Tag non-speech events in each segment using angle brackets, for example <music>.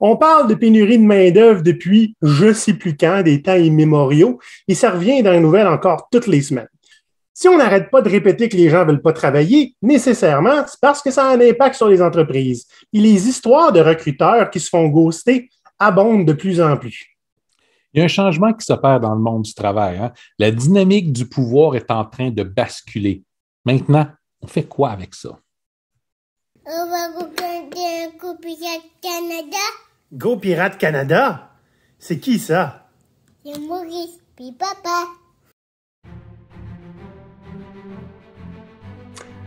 On parle de pénurie de main-d'œuvre depuis je sais plus quand, des temps immémoriaux, et ça revient dans les nouvelles encore toutes les semaines. Si on n'arrête pas de répéter que les gens ne veulent pas travailler, nécessairement, c'est parce que ça a un impact sur les entreprises. Et les histoires de recruteurs qui se font ghoster abondent de plus en plus. Il y a un changement qui s'opère dans le monde du travail. Hein. La dynamique du pouvoir est en train de basculer. Maintenant, on fait quoi avec ça? On va un Go Pirate Canada. Go Pirate Canada? C'est qui ça? C'est Maurice, puis papa.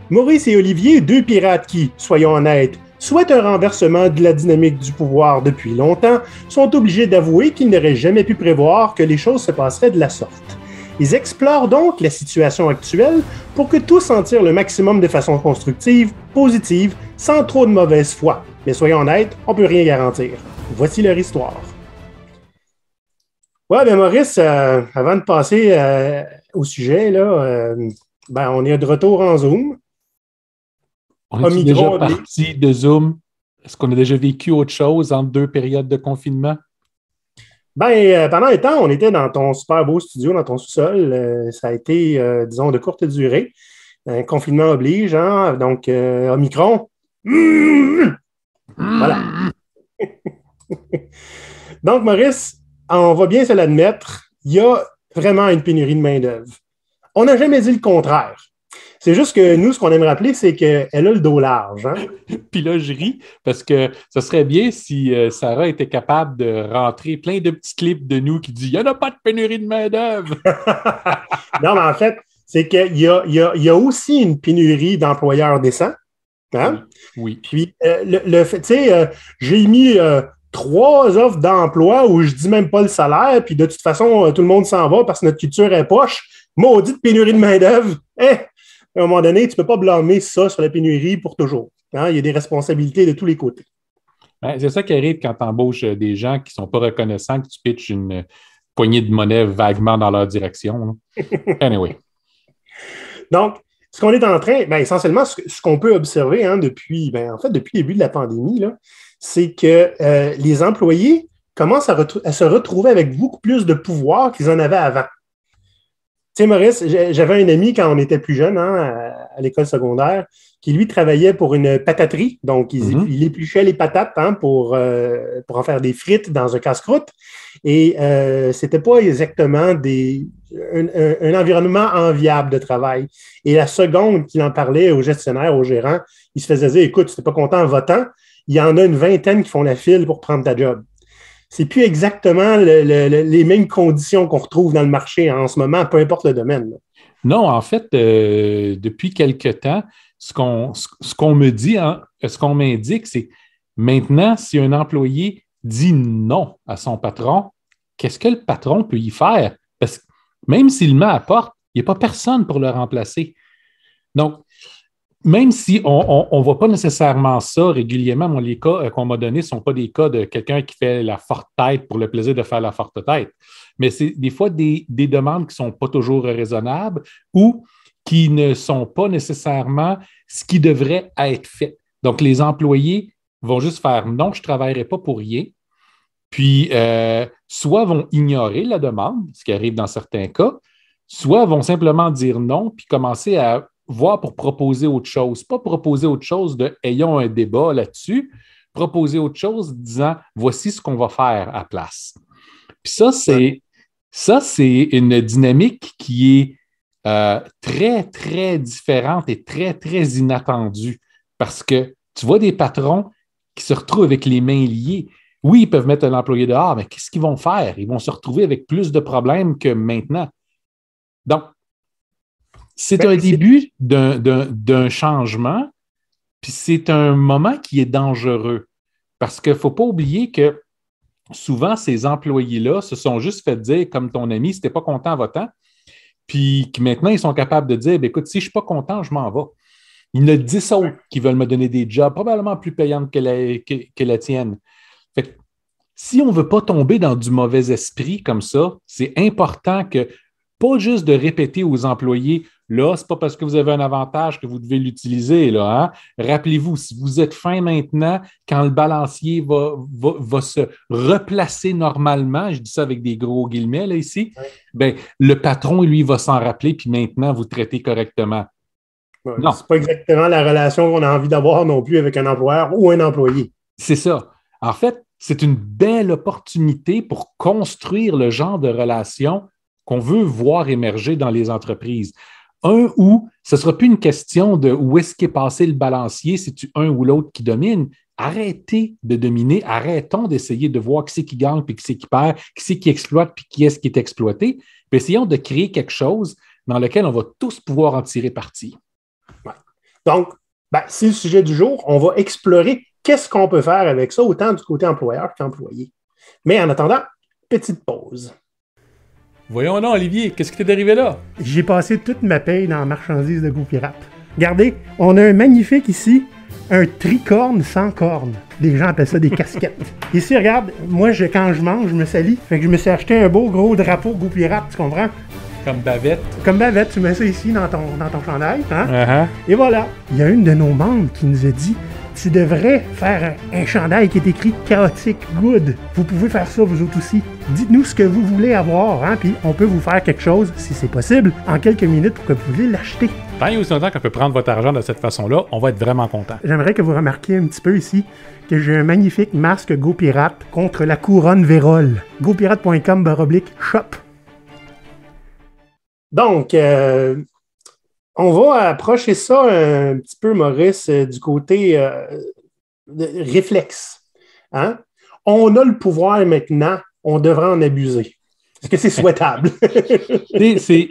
Maurice et Olivier, deux pirates qui, soyons honnêtes, souhaitent un renversement de la dynamique du pouvoir depuis longtemps, sont obligés d'avouer qu'ils n'auraient jamais pu prévoir que les choses se passeraient de la sorte. Ils explorent donc la situation actuelle pour que tout s'en le maximum de façon constructive, positive, sans trop de mauvaise foi. Mais soyons honnêtes, on peut rien garantir. Voici leur histoire. Ouais, bien Maurice, euh, avant de passer euh, au sujet, là, euh, ben, on est de retour en Zoom. On est déjà parti de Zoom. Est-ce qu'on a déjà vécu autre chose en deux périodes de confinement? Ben, euh, pendant un temps, on était dans ton super beau studio, dans ton sous-sol. Euh, ça a été, euh, disons, de courte durée. Un confinement oblige, hein? donc Omicron. Mm. Voilà. <laughs> donc, Maurice, on va bien se l'admettre, il y a vraiment une pénurie de main-d'œuvre. On n'a jamais dit le contraire. C'est juste que nous, ce qu'on aime rappeler, c'est qu'elle a le dos large. Hein. <laughs> Puis là, je ris parce que ce serait bien si euh, Sarah était capable de rentrer plein de petits clips de nous qui disent Il n'y en a pas de pénurie de main-d'œuvre. <laughs> <laughs> non, mais en fait, c'est qu'il y, a, aussi une pénurie d'employeurs décents. Hein. Oui. Puis, euh, le, tu sais, euh, j'ai mis trois offres d'emploi où je ne dis même pas le salaire, puis de toute façon, tout le monde s'en va parce que notre culture est poche. Maudite pénurie de main-d'œuvre. Eh! à un moment donné, tu ne peux pas blâmer ça sur la pénurie pour toujours. Hein? Il y a des responsabilités de tous les côtés. Ben, c'est ça qui arrive quand tu embauches euh, des gens qui ne sont pas reconnaissants, que tu pitches une euh, poignée de monnaie vaguement dans leur direction. <laughs> Anyway. Donc, ce qu'on est en train, ben, essentiellement, ce, qu'on peut observer hein, depuis, ben, en fait, depuis le début de la pandémie, c'est que euh, les employés commencent à, se retrouver avec beaucoup plus de pouvoir qu'ils en avaient avant. Maurice, j'avais un ami quand on était plus jeune, hein, à l'école secondaire, qui lui travaillait pour une pataterie. Donc, mm-hmm. il, épluchait les patates hein, pour, euh, pour en faire des frites dans un casse-croûte. Et euh, c'était ce n'était pas exactement des, un, environnement enviable de travail. Et la seconde qu'il en parlait au gestionnaire, au gérant, il se faisait dire Écoute, tu n'es pas content en votant, il y en a une vingtaine qui font la file pour prendre ta job c'est plus exactement les mêmes conditions qu'on retrouve dans le marché en ce moment, peu importe le domaine. Non, en fait, euh, depuis quelque temps, ce qu'on, ce, qu'on me dit, hein, ce qu'on m'indique, c'est maintenant, si un employé dit non à son patron, qu'est-ce que le patron peut y faire? Parce que même s'il met à la porte, il n'y a pas personne pour le remplacer. Donc, même si on ne voit pas nécessairement ça régulièrement, les cas euh, qu'on m'a donnés ne sont pas des cas de quelqu'un qui fait la forte tête pour le plaisir de faire la forte tête, mais c'est des fois des, demandes qui ne sont pas toujours raisonnables ou qui ne sont pas nécessairement ce qui devrait être fait. Donc, les employés vont juste faire non, je ne travaillerai pas pour rien. Puis, euh, soit vont ignorer la demande, ce qui arrive dans certains cas, soit vont simplement dire non, puis commencer à voir pour proposer autre chose. Pas proposer autre chose de ayons un débat là-dessus, proposer autre chose disant voici ce qu'on va faire à place. Puis ça, c'est ça, c'est une dynamique qui est euh, très, très différente et très, très inattendue parce que tu vois des patrons qui se retrouvent avec les mains liées. Oui, ils peuvent mettre un employé dehors, mais qu'est-ce qu'ils vont faire? Ils vont se retrouver avec plus de problèmes que maintenant. Donc, ben, c'est un début d'un changement, puis c'est un moment qui est dangereux. Parce qu'il ne faut pas oublier que souvent, ces employés-là se sont juste fait dire, comme ton ami, si pas content, votant, puis maintenant, ils sont capables de dire, ben, écoute, si je ne suis pas content, je m'en vais. ils y en a 10 autres qui veulent me donner des jobs probablement plus payants que la, la tienne. si on ne veut pas tomber dans du mauvais esprit comme ça, c'est important que, pas juste de répéter aux employés, Là, ce n'est pas parce que vous avez un avantage que vous devez l'utiliser. Hein. Rappelez-vous, si vous êtes fin maintenant, quand le balancier va, se replacer normalement, je dis ça avec des gros guillemets là, ici, ben, le patron, lui, va s'en rappeler, puis maintenant, vous traitez correctement. Ce n'est pas exactement la relation qu'on a envie d'avoir non plus avec un employeur ou un employé. C'est ça. En fait, c'est une belle opportunité pour construire le genre de relation qu'on veut voir émerger dans les entreprises. Un ou, ce ne sera plus une question de où est-ce qui est passé le balancier, si tu un ou l'autre qui domine. Arrêtez de dominer, arrêtons d'essayer de voir qui c'est qui gagne, puis qui c'est qui perd, qui c'est qui exploite, puis qui est-ce qui est exploité. essayons de créer quelque chose dans lequel on va tous pouvoir en tirer parti. Donc, ben, c'est le sujet du jour. On va explorer qu'est-ce qu'on peut faire avec ça, autant du côté employeur qu'employé. Mais en attendant, petite pause. Voyons non, Olivier, qu'est-ce qui t'est arrivé là? J'ai passé toute ma paye dans marchandises de goût Regardez, on a un magnifique ici, un tricorne sans corne. Les gens appellent ça des <laughs> casquettes. Ici, regarde, moi, quand je mange, je me salis. Fait que je me suis acheté un beau gros drapeau goût tu comprends? Comme bavette. Comme bavette, tu mets ça ici dans ton, dans ton chandail. Hein? Uh-huh. Et voilà. Il y a une de nos membres qui nous a dit tu devrais faire un, chandail qui est écrit Chaotic Good. Vous pouvez faire ça vous autres aussi. Dites-nous ce que vous voulez avoir, hein, puis on peut vous faire quelque chose, si c'est possible, en quelques minutes pour que vous voulez l'acheter. Tant et aussi longtemps qu'on peut prendre votre argent de cette façon-là, on va être vraiment content. J'aimerais que vous remarquiez un petit peu ici que j'ai un magnifique masque GoPirate contre la couronne vérole. GoPirate.com baroblique shop. Donc, euh, on va approcher ça un petit peu, Maurice, euh, du côté euh, réflexe. Hein? On a le pouvoir maintenant, on devrait en abuser. Est-ce que c'est souhaitable? <laughs> c'est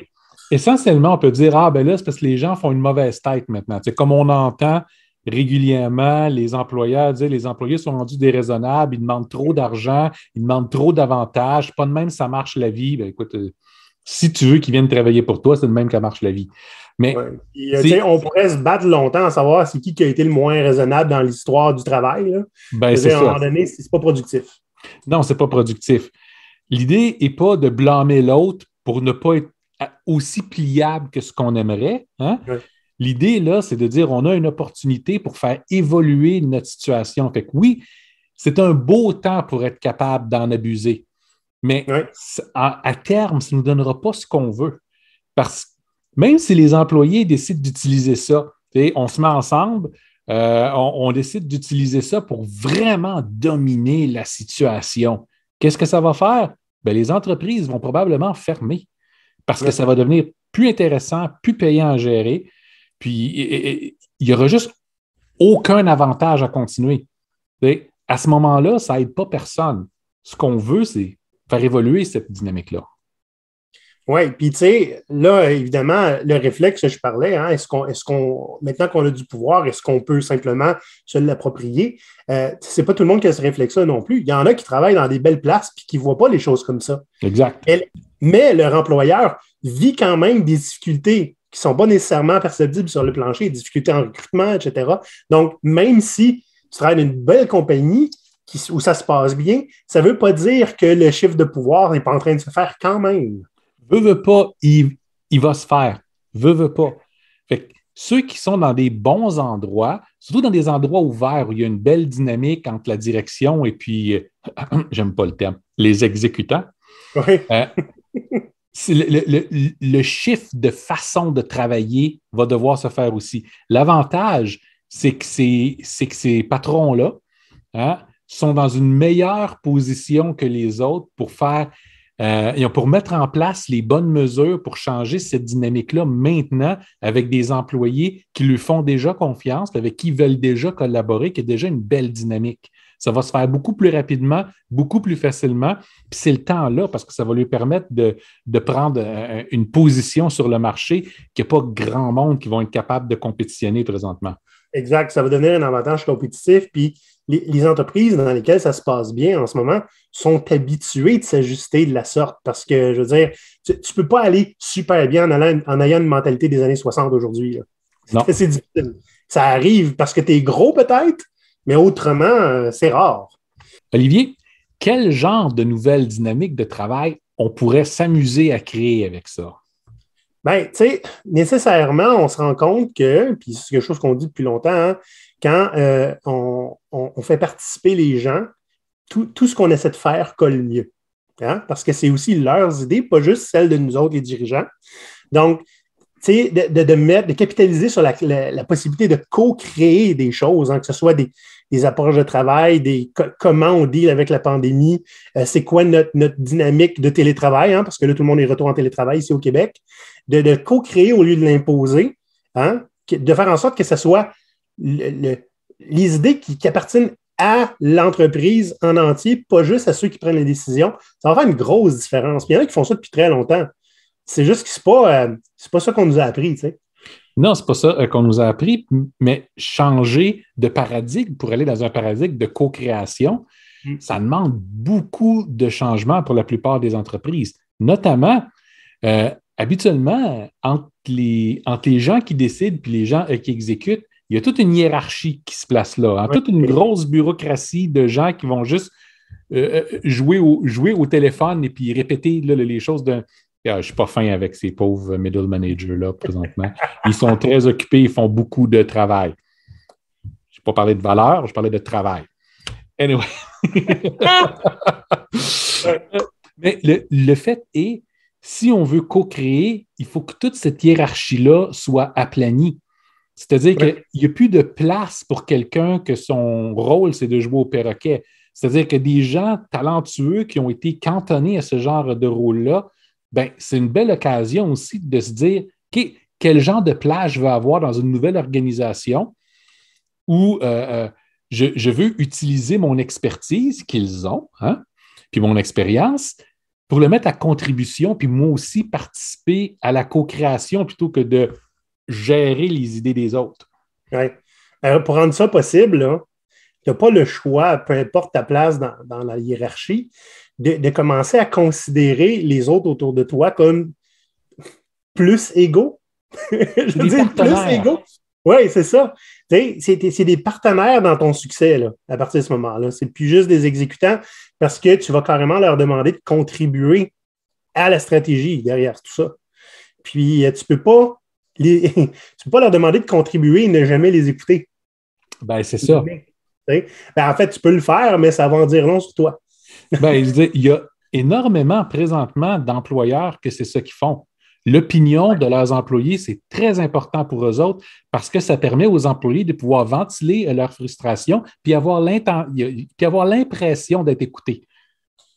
essentiellement, on peut dire Ah, ben là, c'est parce que les gens font une mauvaise tête maintenant. C'est comme on entend régulièrement les employeurs dire les employés sont rendus déraisonnables, ils demandent trop d'argent, ils demandent trop d'avantages, pas de même ça marche la vie. Ben, écoute, euh, si tu veux qu'ils viennent travailler pour toi, c'est de même que marche la vie. Mais euh, on pourrait se battre longtemps à savoir c'est qui qui a été le moins raisonnable dans l'histoire du travail. Là. Ben, c'est à un moment donné, c'est pas productif. Non, c'est pas productif. L'idée n'est pas de blâmer l'autre pour ne pas être aussi pliable que ce qu'on aimerait. Hein? L'idée, là, c'est de dire on a une opportunité pour faire évoluer notre situation. Fait que oui, c'est un beau temps pour être capable d'en abuser. Mais à, terme, ça ne nous donnera pas ce qu'on veut. Parce que même si les employés décident d'utiliser ça, on se met ensemble, euh, on, décide d'utiliser ça pour vraiment dominer la situation. Qu'est-ce que ça va faire? Ben, les entreprises vont probablement fermer parce que ça va devenir plus intéressant, plus payant à gérer. Puis il n'y aura juste aucun avantage à continuer. à ce moment-là, ça n'aide pas personne. Ce qu'on veut, c'est faire évoluer cette dynamique-là. Oui, puis tu sais, là, évidemment, le réflexe que je parlais, hein, est-ce qu'on, est-ce qu'on, maintenant qu'on a du pouvoir, est-ce qu'on peut simplement se l'approprier? Euh, c'est pas tout le monde qui a ce réflexe-là non plus. Il y en a qui travaillent dans des belles places puis qui ne voient pas les choses comme ça. Exact. mais leur employeur vit quand même des difficultés qui ne sont pas nécessairement perceptibles sur le plancher, des difficultés en recrutement, etc. Donc, même si tu travailles dans une belle compagnie, où ça se passe bien, ça ne veut pas dire que le chiffre de pouvoir n'est pas en train de se faire quand même. Veux, veut pas, il, va se faire. Veux, veut pas. ceux qui sont dans des bons endroits, surtout dans des endroits ouverts où il y a une belle dynamique entre la direction et puis, euh, <clears throat> j'aime pas le terme, les exécutants. Euh, le, chiffre de façon de travailler va devoir se faire aussi. L'avantage, c'est que, que, ces patrons-là hein, sont dans une meilleure position que les autres pour faire euh, pour mettre en place les bonnes mesures pour changer cette dynamique-là maintenant avec des employés qui lui font déjà confiance, avec qui veulent déjà collaborer, qui est déjà une belle dynamique. Ça va se faire beaucoup plus rapidement, beaucoup plus facilement. Puis c'est le temps-là parce que ça va lui permettre de, prendre une position sur le marché qu'il n'y a pas grand monde qui vont être capable de compétitionner présentement. Exact. Ça va donner un avantage compétitif. Puis les, entreprises dans lesquelles ça se passe bien en ce moment sont habituées de s'ajuster de la sorte parce que, je veux dire, tu ne peux pas aller super bien en, ayant une mentalité des années 60 aujourd'hui. C'est difficile. Ça arrive parce que tu es gros peut-être, mais autrement, euh, c'est rare. Olivier, quel genre de nouvelle dynamique de travail on pourrait s'amuser à créer avec ça? Bien, tu sais, nécessairement, on se rend compte que, puis c'est quelque chose qu'on dit depuis longtemps, hein, quand euh, on, fait participer les gens, tout, ce qu'on essaie de faire colle mieux. Hein? Parce que c'est aussi leurs idées, pas juste celles de nous autres, les dirigeants. Donc, de, de, de, de capitaliser sur la, possibilité de co-créer des choses, hein, que ce soit des, des, approches de travail, des comment on deal avec la pandémie, euh, c'est quoi notre, dynamique de télétravail, hein? parce que là, tout le monde est retour en télétravail ici au Québec, de, co-créer au lieu de l'imposer, de faire en sorte que ce soit les idées qui, appartiennent à l'entreprise en entier, pas juste à ceux qui prennent les décisions. Ça va faire une grosse différence. il y en a qui font ça depuis très longtemps. C'est juste que ce n'est pas, euh, c'est pas ça qu'on nous a appris. Tu sais. Non, c'est pas ça euh, qu'on nous a appris, mais changer de paradigme pour aller dans un paradigme de co-création, mm. ça demande beaucoup de changements pour la plupart des entreprises, notamment euh, habituellement entre les, les gens qui décident et les gens qui exécutent il y a toute une hiérarchie qui se place là, hein. toute une grosse bureaucratie de gens qui vont juste euh, euh, jouer, au, téléphone et puis répéter les choses de ah, je ne suis pas fin avec ces pauvres middle managers-là présentement. Ils sont très occupés, ils font beaucoup de travail. Je ne vais pas parler de valeur, je parlais de travail. Anyway. <laughs> Mais le fait est, si on veut co-créer, il faut que toute cette hiérarchie-là soit aplanie. C'est-à-dire qu'il n'y a plus de place pour quelqu'un que son rôle, c'est de jouer au perroquet. C'est-à-dire que des gens talentueux qui ont été cantonnés à ce genre de rôle-là, ben, c'est une belle occasion aussi de se dire quel genre de place je veux avoir dans une nouvelle organisation où euh, euh, je, veux utiliser mon expertise qu'ils ont, hein, puis mon expérience, pour le mettre à contribution, puis moi aussi participer à la co-création plutôt que de gérer les idées des autres. Ouais. Euh, pour rendre ça possible, tu n'as pas le choix, peu importe ta place dans, la hiérarchie, de, commencer à considérer les autres autour de toi comme plus égaux. <laughs> Je veux dire, plus égaux. Oui, c'est ça. C'est des partenaires dans ton succès à partir de ce moment-là. Ce n'est plus juste des exécutants parce que tu vas carrément leur demander de contribuer à la stratégie derrière tout ça. Puis euh, tu ne peux pas <laughs> tu ne peux pas leur demander de contribuer et ne jamais les écouter. Ben, c'est ça. Ben, en fait, tu peux le faire, mais ça va en dire long sur toi. <laughs> ben, il y a énormément présentement d'employeurs que c'est ce qu'ils font. L'opinion de leurs employés, c'est très important pour eux autres parce que ça permet aux employés de pouvoir ventiler euh, leur frustration puis avoir l'impression d'être écoutés.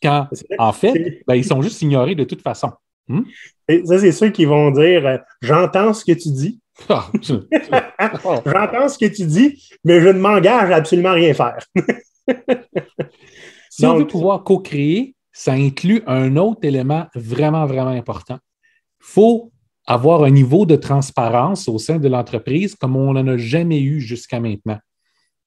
Quand, en fait, ben, ils sont juste ignorés de toute façon. Hmm? ça, c'est ceux qui vont dire euh, J'entends ce que tu dis. Ah, <laughs> oh. J'entends ce que tu dis, mais je ne m'engage à absolument rien faire. <laughs> si on veut pouvoir co-créer, ça inclut un autre élément vraiment, vraiment important. Il faut avoir un niveau de transparence au sein de l'entreprise comme on n'en a jamais eu jusqu'à maintenant.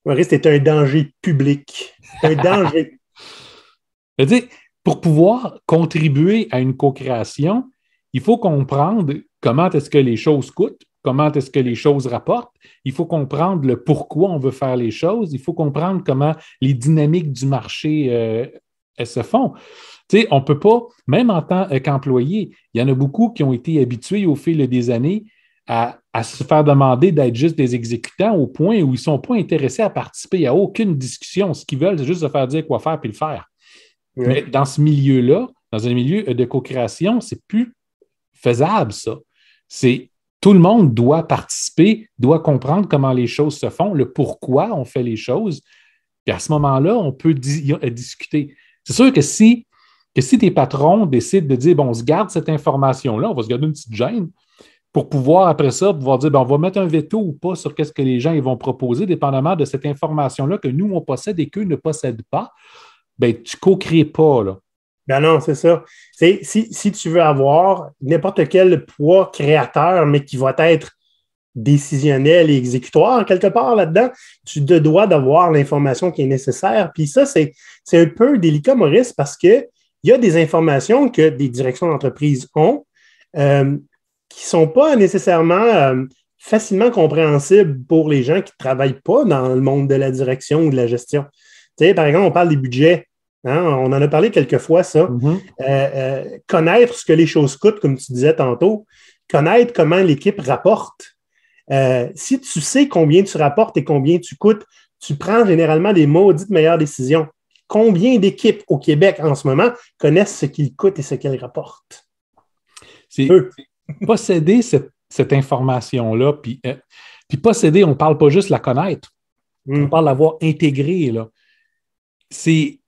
Maurice, c'est un danger public. Un danger. <laughs> Je veux dire, pour pouvoir contribuer à une co-création, il faut comprendre comment est-ce que les choses coûtent, comment est-ce que les choses rapportent, il faut comprendre le pourquoi on veut faire les choses, il faut comprendre comment les dynamiques du marché euh, se font. Tu sais, on ne peut pas, même en tant qu'employé, il y en a beaucoup qui ont été habitués au fil des années à, se faire demander d'être juste des exécutants au point où ils ne sont pas intéressés à participer à aucune discussion. Ce qu'ils veulent, c'est juste se faire dire quoi faire puis le faire. Mais dans ce milieu-là, dans un milieu de co-création, c'est plus faisable, ça. C'est tout le monde doit participer, doit comprendre comment les choses se font, le pourquoi on fait les choses. Puis à ce moment-là, on peut discuter. C'est sûr que si, que tes patrons décident de dire, bon, on se garde cette information-là, on va se garder une petite gêne pour pouvoir, après ça, pouvoir dire, bon, on va mettre un veto ou pas sur qu'est-ce que les gens ils vont proposer, dépendamment de cette information-là que nous, on possède et qu'eux ne possèdent pas ben, tu ne co-crées pas. Là. Ben non, c'est ça. Si, tu veux avoir n'importe quel poids créateur, mais qui va être décisionnel et exécutoire quelque part là-dedans, tu te dois d'avoir l'information qui est nécessaire. Puis ça, c'est un peu délicat, Maurice, parce qu'il y a des informations que des directions d'entreprise ont euh, qui ne sont pas nécessairement euh, facilement compréhensibles pour les gens qui ne travaillent pas dans le monde de la direction ou de la gestion par exemple, on parle des budgets. Hein, on en a parlé quelques fois, ça. Mhm. Euh, euh, connaître ce que les choses coûtent, comme tu disais tantôt, connaître comment l'équipe rapporte. Euh, si tu sais combien tu rapportes et combien tu coûtes, tu prends généralement des maudites meilleures décisions. Combien d'équipes au Québec en ce moment connaissent ce qu'ils coûtent et ce qu'elles rapportent? C'est <laughs> posséder cette, information-là, puis, puis posséder, on ne parle pas juste la connaître, hmm. on parle l'avoir intégrée. Là c'est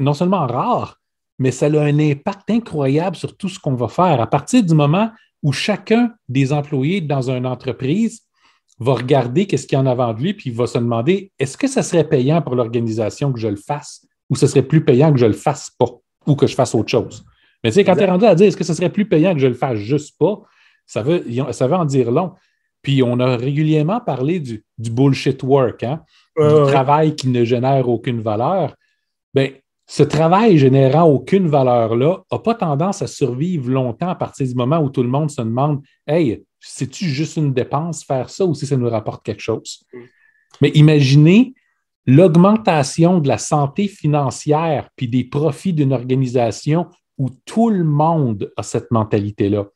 non seulement rare, mais ça a un impact incroyable sur tout ce qu'on va faire. À partir du moment où chacun des employés dans une entreprise va regarder qu'est-ce qu'il y a en avant de lui, puis il va se demander est-ce que ça serait payant pour l'organisation que je le fasse ou ce serait plus payant que je le fasse pas ou que je fasse autre chose. Mais tu sais, quand tu es rendu à dire est-ce que ce serait plus payant que je le fasse juste pas, ça veut, ça veut en dire long. Puis on a régulièrement parlé du, du bullshit work. Hein? du travail qui ne génère aucune valeur, ben ce travail générant aucune valeur-là n'a pas tendance à survivre longtemps à partir du moment où tout le monde se demande Hey, c'est-tu juste une dépense faire ça ou si ça nous rapporte quelque chose? Mais imaginez l'augmentation de la santé financière puis des profits d'une organisation où tout le monde a cette mentalité-là.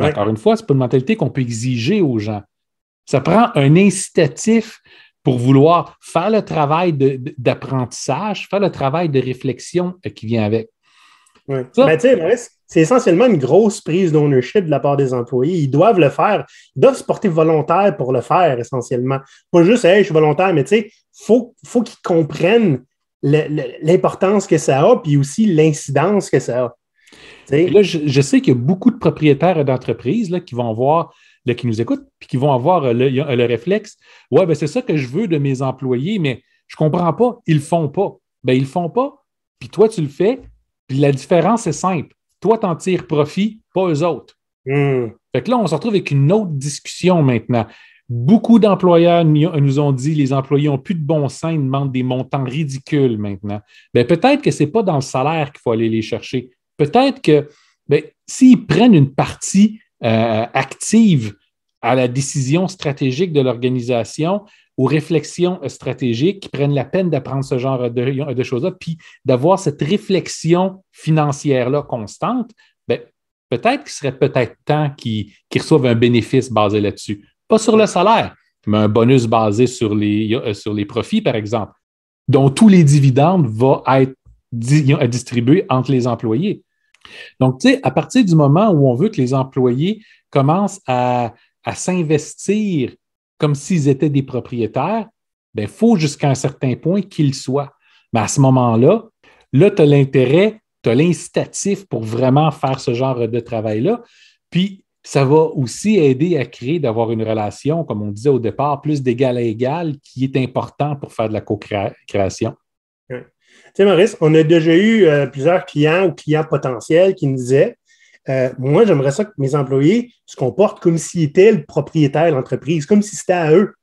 Encore une fois, ce n'est pas une mentalité qu'on peut exiger aux gens. Ça prend un incitatif pour vouloir faire le travail d'apprentissage, faire le travail de réflexion euh, qui vient avec. Oui. Ben, sais, c'est essentiellement une grosse prise d'ownership de la part des employés. Ils doivent le faire. Ils doivent se porter volontaires pour le faire, essentiellement. Pas juste, hey, je suis volontaire, mais il faut, qu'ils comprennent l'importance que ça a, puis aussi l'incidence que ça a. Là, je, sais qu'il y a beaucoup de propriétaires d'entreprises qui vont voir qui nous écoutent, puis qui vont avoir euh, euh, le, réflexe Ouais, ben c'est ça que je veux de mes employés, mais je ne comprends pas, ils ne font pas. Ben, ils ne font pas, puis toi, tu le fais, puis la différence est simple. Toi, tu en tires profit, pas eux autres. Hmm. Fait que là, on se retrouve avec une autre discussion maintenant. Beaucoup d'employeurs nous euh, ont dit les employés n'ont plus de bon sens, ils demandent des montants ridicules maintenant. Ben, peut-être que ce n'est pas dans le salaire qu'il faut aller les chercher. Peut-être que ben, s'ils prennent une partie active à la décision stratégique de l'organisation, aux réflexions stratégiques qui prennent la peine d'apprendre ce genre de, choses-là, puis d'avoir cette réflexion financière-là constante, ben, peut-être qu'il serait peut-être temps qu'ils reçoivent un bénéfice basé là-dessus. Pas sur le salaire, mais un bonus basé sur les, euh, sur les profits, par exemple, dont tous les dividendes vont être distribués entre les employés. Donc, tu sais, à partir du moment où on veut que les employés commencent à à s'investir comme s'ils étaient des propriétaires, il ben, faut jusqu'à un certain point qu'ils soient. Mais à ce moment-là, là, tu as l'intérêt, tu as l'incitatif pour vraiment faire ce genre de travail-là. Puis, ça va aussi aider à créer, d'avoir une relation, comme on disait au départ, plus d'égal à égal, qui est important pour faire de la co-création. Tu sais, Maurice, on a déjà eu euh, plusieurs clients ou clients potentiels qui nous disaient euh, moi, j'aimerais ça que mes employés se comportent comme s'ils étaient le propriétaire de l'entreprise, comme si c'était à eux.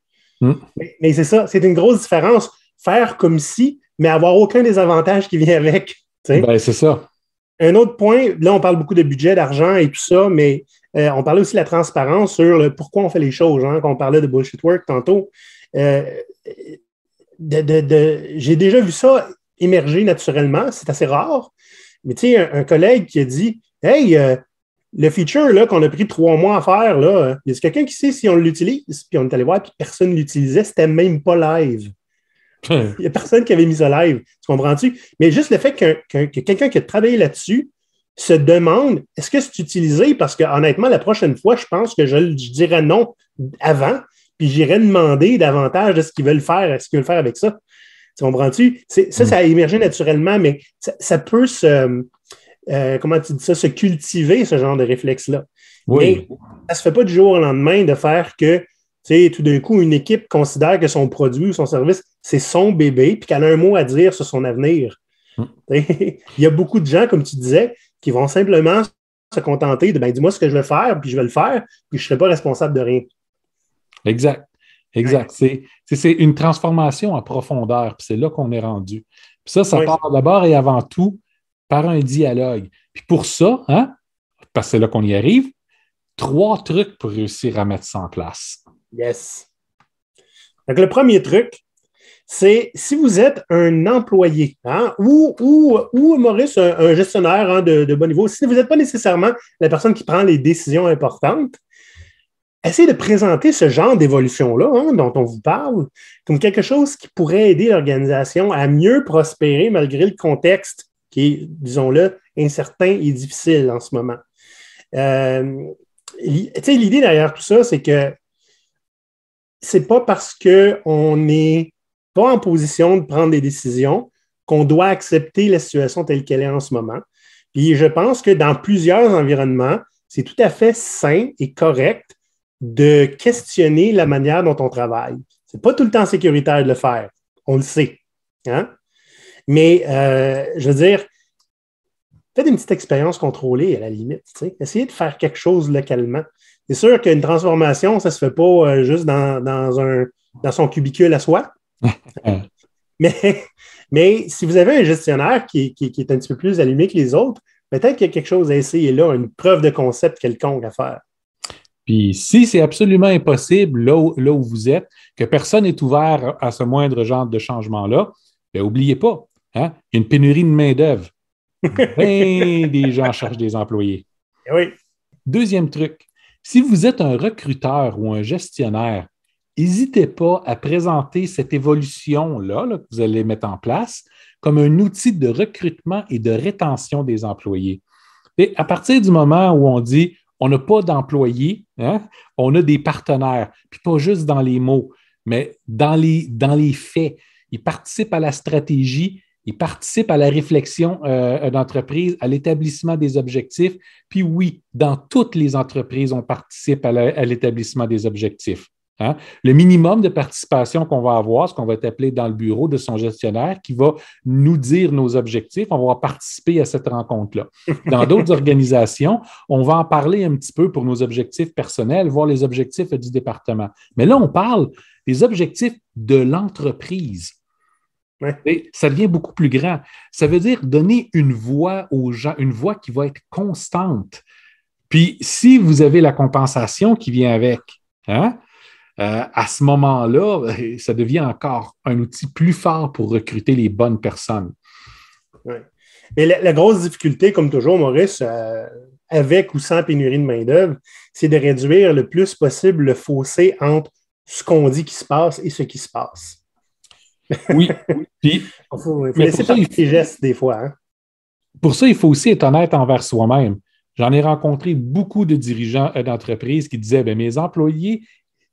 Mm. Mais, c'est ça, c'est une grosse différence. Faire comme si, mais avoir aucun des avantages qui vient avec. Ben, c'est ça. Un autre point, là, on parle beaucoup de budget, d'argent et tout ça, mais euh, on parlait aussi de la transparence sur le pourquoi on fait les choses, hein, quand on parlait de bullshit work tantôt. Euh, j'ai déjà vu ça émerger naturellement, c'est assez rare. Mais tu sais, un collègue qui a dit Hey, euh, le feature qu'on a pris trois mois à faire, là, y a quelqu'un qui sait si on l'utilise? Puis on est allé voir, puis personne ne l'utilisait, c'était même pas live. Il <laughs> n'y a personne qui avait mis ça live. Tu comprends-tu? Mais juste le fait que quelqu'un qui a travaillé là-dessus se demande est-ce que c'est utilisé? Parce que honnêtement, la prochaine fois, je pense que je, dirais non avant, puis j'irai demander davantage de ce qu'ils veulent faire, ce qu'ils veulent faire avec ça. Tu comprends-tu? Ça, ça a hmm. émergé naturellement, mais ça, ça peut se euh, comment tu dis ça, se cultiver ce genre de réflexe-là. Oui. ça ne se fait pas du jour au lendemain de faire que tu sais tout d'un coup, une équipe considère que son produit ou son service, c'est son bébé, puis qu'elle a un mot à dire sur son avenir. Hmm. <laughs> Il y a beaucoup de gens, comme tu disais, qui vont simplement se contenter de ben, dis-moi ce que je veux faire, puis je vais le faire, puis je ne serai pas responsable de rien. Exact. Exact. C'est, une transformation en profondeur, puis c'est là qu'on est rendu. Puis ça, ça part d'abord et avant tout par un dialogue. Puis pour ça, hein, parce que c'est là qu'on y arrive, trois trucs pour réussir à mettre ça en place. Yes. Donc, le premier truc, c'est si vous êtes un employé hein, ou, ou, ou, Maurice, un, gestionnaire hein, de, bon niveau, si vous n'êtes pas nécessairement la personne qui prend les décisions importantes, essayez de présenter ce genre d'évolution-là hein, dont on vous parle comme quelque chose qui pourrait aider l'organisation à mieux prospérer malgré le contexte qui est, disons-le, incertain et difficile en ce moment. Euh, l'idée derrière tout ça, c'est que c'est pas parce qu'on n'est pas en position de prendre des décisions qu'on doit accepter la situation telle qu'elle est en ce moment. Puis je pense que dans plusieurs environnements, c'est tout à fait sain et correct de questionner la manière dont on travaille. Ce n'est pas tout le temps sécuritaire de le faire. On le sait. Hein? Mais euh, je veux dire, faites une petite expérience contrôlée à la limite. Essayez de faire quelque chose localement. C'est sûr qu'une transformation, ça ne se fait pas euh, juste dans, dans, son cubicule à soi. <laughs> mais, si vous avez un gestionnaire qui, est un petit peu plus allumé que les autres, peut-être qu'il y a quelque chose à essayer là, une preuve de concept quelconque à faire. Puis si c'est absolument impossible là où, là où vous êtes, que personne n'est ouvert à ce moindre genre de changement-là, n'oubliez ben, pas, il y a une pénurie de main-d'œuvre. <laughs> des gens cherchent des employés. Eh oui. Deuxième truc, si vous êtes un recruteur ou un gestionnaire, n'hésitez pas à présenter cette évolution-là que vous allez mettre en place comme un outil de recrutement et de rétention des employés. Et à partir du moment où on dit on n'a pas d'employés, hein, on a des partenaires, puis pas juste dans les mots, mais dans les, dans les faits. Ils participent à la stratégie, ils participent à la réflexion euh, d'entreprise, à l'établissement des objectifs. Puis oui, dans toutes les entreprises, on participe à l'établissement des objectifs. Hein. Le minimum de participation qu'on va avoir, ce qu'on va appeler dans le bureau de son gestionnaire, qui va nous dire nos objectifs, on va participer à cette rencontre-là. Dans d'autres <laughs> organisations, on va en parler un petit peu pour nos objectifs personnels, voir les objectifs du département. Mais là, on parle des objectifs de l'entreprise. Ça devient beaucoup plus grand. Ça veut dire donner une voix aux gens, une voix qui va être constante. Puis si vous avez la compensation qui vient avec, hein, euh, à ce moment-là, <laughs> ça devient encore un outil plus fort pour recruter les bonnes personnes. Mais la, grosse difficulté, comme toujours, Maurice, euh, avec ou sans pénurie de main-d'œuvre, c'est de réduire le plus possible le fossé entre ce qu'on dit qui se passe et ce qui se passe. Oui. Puis, il faut, il faut des fois. Hein. Pour ça, il faut aussi être honnête envers soi-même. J'en ai rencontré beaucoup de dirigeants euh, d'entreprises qui disaient ben, Mes employés,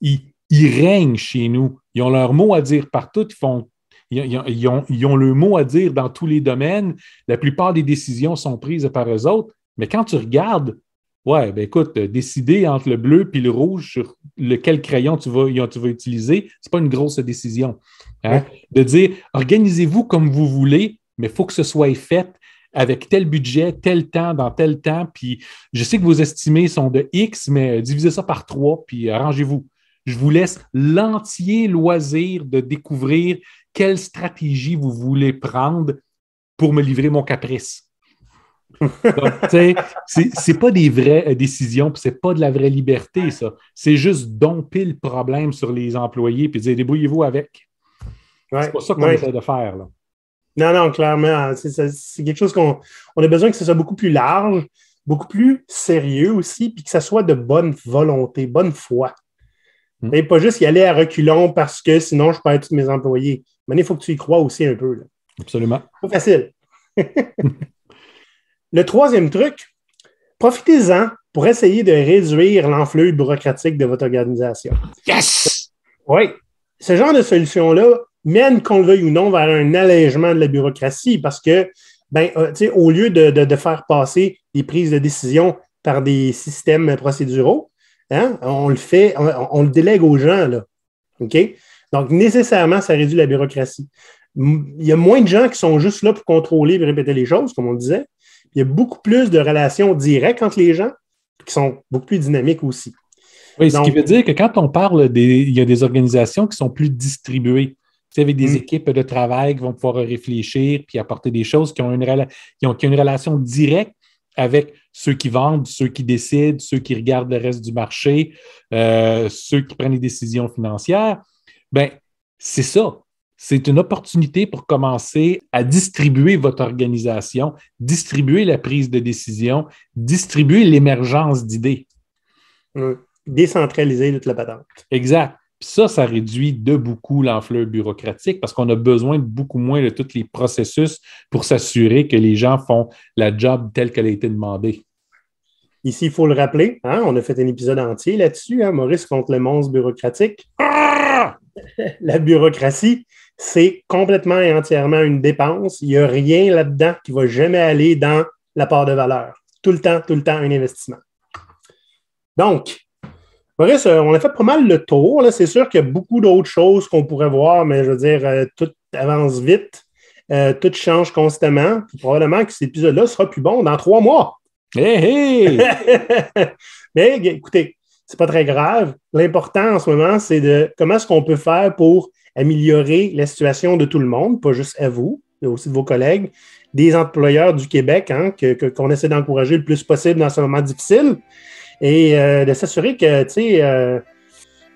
ils, règnent chez nous. Ils ont leur mot à dire partout. Ils, font, ils, ont, ils ont le mot à dire dans tous les domaines. La plupart des décisions sont prises par eux autres. Mais quand tu regardes, ouais, ben, écoute, euh, décider entre le bleu et le rouge sur lequel crayon tu vas, tu vas utiliser, ce n'est pas une grosse décision. Hein? De dire, organisez-vous comme vous voulez, mais il faut que ce soit fait avec tel budget, tel temps, dans tel temps. Puis je sais que vos estimés sont de X, mais euh, divisez ça par trois, puis euh, arrangez-vous. Je vous laisse l'entier loisir de découvrir quelle stratégie vous voulez prendre pour me livrer mon caprice. <laughs> Donc, tu c'est pas des vraies euh, décisions, puis c'est pas de la vraie liberté, ça. C'est juste domper le problème sur les employés, puis dire débrouillez-vous avec c'est pas ça qu'on essaie de faire. Non, non, clairement. C'est quelque chose qu'on a besoin que ce soit beaucoup plus large, beaucoup plus sérieux aussi, puis que ça soit de bonne volonté, bonne foi. Hmm. Et pas juste y aller à reculons parce que sinon je perds tous mes employés. Mais il faut que tu y crois aussi un peu. Absolument. Pas facile. <laughs> Le troisième truc, profitez-en pour essayer de réduire l'enflux bureaucratique de votre organisation. Yes! Oui. Ce genre de solution-là mène, qu'on le veuille ou non, vers un allègement de la bureaucratie parce que, ben, euh, au lieu de, faire passer les prises de décision par des systèmes procéduraux, hein, on le fait, on, le délègue aux gens. Là. OK? Donc, nécessairement, ça réduit la bureaucratie. Il y a moins de gens qui sont juste là pour contrôler et répéter les choses, comme on disait. Il y a beaucoup plus de relations directes entre les gens qui sont beaucoup plus dynamiques aussi. Oui, ce qui veut dire que quand on parle des. Il y a des organisations qui sont plus distribuées avec des mm. équipes de travail qui vont pouvoir réfléchir puis apporter des choses qui ont une, relation directe avec ceux qui vendent, ceux qui décident, ceux qui regardent le reste du marché, euh, ceux qui prennent les décisions financières. Ben, c'est ça. C'est une opportunité pour commencer à distribuer votre organisation, distribuer la prise de décision, distribuer l'émergence d'idées. Euh, décentraliser toute la patente. Exact. Puis ça, ça réduit de beaucoup l'enfleur bureaucratique parce qu'on a besoin de beaucoup moins de tous les processus pour s'assurer que les gens font la job telle qu'elle a été demandée. Ici, il faut le rappeler, hein, on a fait un épisode entier là-dessus, hein, Maurice contre le monstre bureaucratique. <laughs> la bureaucratie, c'est complètement et entièrement une dépense. Il n'y a rien là-dedans qui va jamais aller dans la part de valeur. Tout le temps, tout le temps, un investissement. Donc, Maurice, on a fait pas mal le tour. C'est sûr qu'il y a beaucoup d'autres choses qu'on pourrait voir, mais je veux dire, euh, tout avance vite, euh, tout change constamment. Probablement que cet épisode-là sera plus bon dans trois mois. <laughs> mais écoutez, c'est pas très grave. L'important en ce moment, c'est de comment est-ce qu'on peut faire pour améliorer la situation de tout le monde, pas juste à vous, mais aussi de vos collègues, des employeurs du Québec, hein, qu'on essaie d'encourager le plus possible dans ce moment difficile et euh, de s'assurer euh,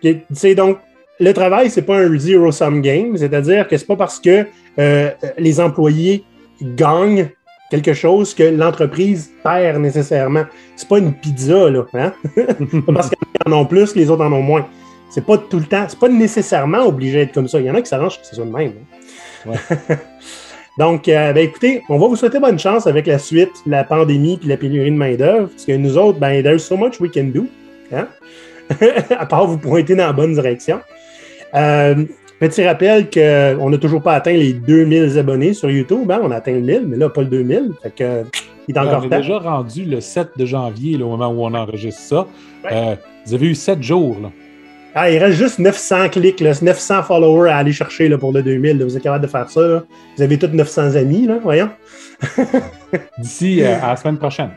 que, tu sais, donc, le travail, c'est pas un zero-sum game, c'est-à-dire que c'est pas parce que euh, les employés gagnent quelque chose que l'entreprise perd nécessairement. C'est pas une pizza, là. Hein? <laughs> parce qu'ils en ont plus, les autres en ont moins. C'est pas tout le temps, c'est pas nécessairement obligé d'être comme ça. Il y en a qui s'arrangent que c'est ça de même. Hein? <laughs> Donc, euh, ben, écoutez, on va vous souhaiter bonne chance avec la suite, la pandémie et la pénurie de main-d'œuvre, parce que nous autres, ben, there's so much we can do, hein? <laughs> à part vous pointer dans la bonne direction. Euh, petit rappel qu'on n'a toujours pas atteint les 2000 abonnés sur YouTube. Hein? On a atteint le 1000, mais là, pas le 2000. Fait euh, il est encore on est déjà rendu le 7 de janvier, au moment où on enregistre ça. vous avez eu 7 jours. Là. Ah, il reste juste 900 clics, 900 followers à aller chercher pour le 2000. Vous êtes capable de faire ça. Vous avez tous 900 amis, voyons. <laughs> D'ici euh, à la semaine prochaine.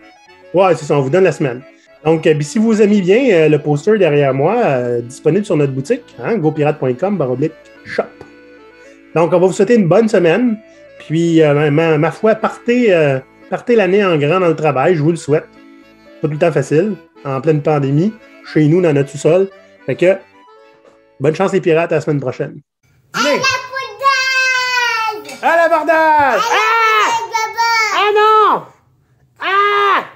Ouais, c'est ça, on vous donne la semaine. Donc, euh, si vous aimez bien euh, le poster derrière moi, disponible sur notre boutique, hein, gopirate.com, shop. Donc, on va vous souhaiter une bonne semaine. Puis, ma, foi, partez, partez l'année en grand dans le travail, je vous le souhaite. Pas tout le temps facile, en pleine pandémie, chez nous, dans notre sous-sol. Fait que, bonne chance les pirates, à la semaine prochaine. À bordage! À la Ah! Ah non! Ah!